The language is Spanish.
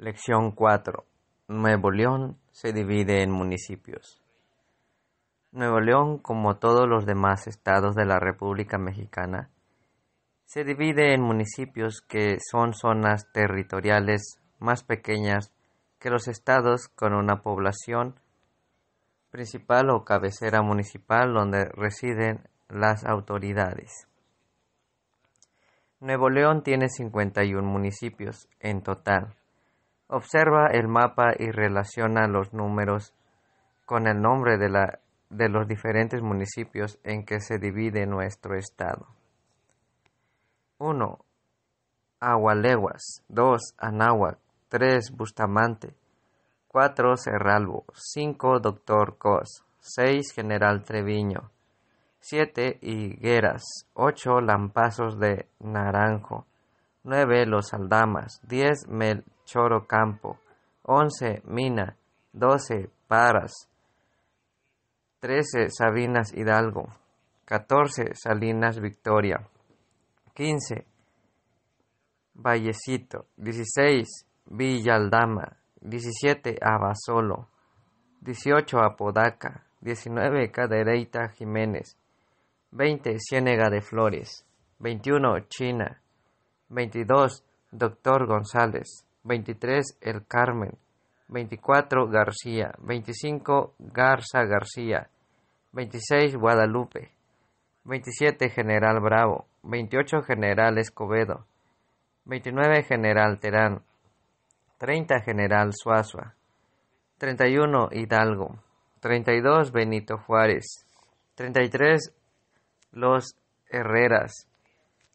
Lección 4. Nuevo León se divide en municipios. Nuevo León, como todos los demás estados de la República Mexicana, se divide en municipios que son zonas territoriales más pequeñas que los estados con una población principal o cabecera municipal donde residen las autoridades. Nuevo León tiene 51 municipios en total Observa el mapa y relaciona los números con el nombre de, los diferentes municipios en que se divide nuestro estado. 1. Agualeguas. 2. Anáhuac. 3. Bustamante. 4. Cerralbo. 5. Doctor Cos. 6. General Treviño. 7. Higueras. 8. Lampazos de Naranjo. 9. Los Aldamas. 10. melchoro campo 11. Mina. 12. Paras. 13. Sabinas Hidalgo. 14. Salinas Victoria. 15. Vallecito. 16. Villa Aldama. 17. Abasolo. 18. Apodaca. 19. Cadereita Jiménez. 20. Ciénega de Flores. 21. China. 22. Doctor González. 23. El Carmen. 24. García. 25. Garza García. 26. Guadalupe. 27. General Bravo. 28. General Escobedo. 29. General Terán. 30. General Suazua. 31. Hidalgo. 32. Benito Juárez. 33. Los Herreras.